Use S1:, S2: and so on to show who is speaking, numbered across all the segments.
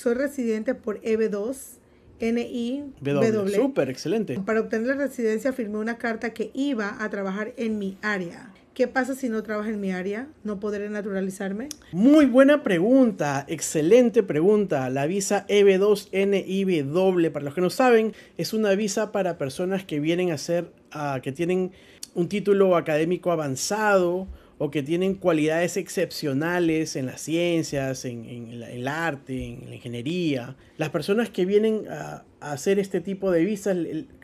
S1: soy residente por EB2, NI, excelente. Para obtener la residencia firmé una carta que iba a trabajar en mi área. ¿Qué pasa si no trabajo en mi área? ¿No podré naturalizarme?
S2: Muy buena pregunta, excelente pregunta. La visa EB2NIBW, para los que no saben, es una visa para personas que vienen a ser, ah, que tienen un título académico avanzado o que tienen cualidades excepcionales en las ciencias, en, el arte, en la ingeniería. Las personas que vienen a, hacer este tipo de visas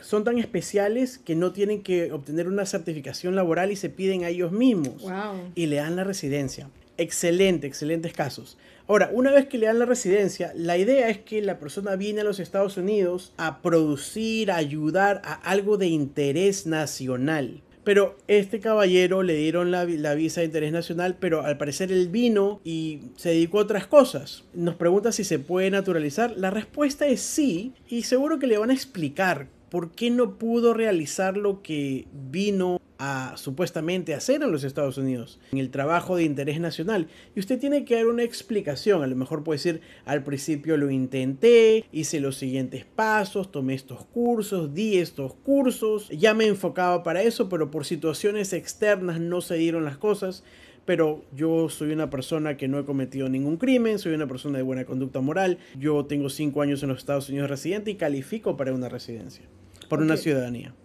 S2: son tan especiales que no tienen que obtener una certificación laboral y se piden a ellos mismos y le dan la residencia. Excelente, excelentes casos. Ahora, una vez que le dan la residencia, la idea es que la persona viene a los Estados Unidos a producir, a ayudar a algo de interés nacional. Pero este caballero le dieron la, visa de interés nacional, pero al parecer él vino y se dedicó a otras cosas. Nos pregunta si se puede naturalizar. La respuesta es sí, y seguro que le van a explicar por qué no pudo realizar lo que vino a supuestamente hacer en los Estados Unidos, en el trabajo de interés nacional. Y usted tiene que dar una explicación, a lo mejor puede decir, al principio lo intenté, hice los siguientes pasos, tomé estos cursos, di estos cursos, ya me enfocaba para eso, pero por situaciones externas no se dieron las cosas. Pero yo soy una persona que no he cometido ningún crimen, soy una persona de buena conducta moral, yo tengo cinco años en los Estados Unidos residente y califico para una residencia, por una ciudadanía.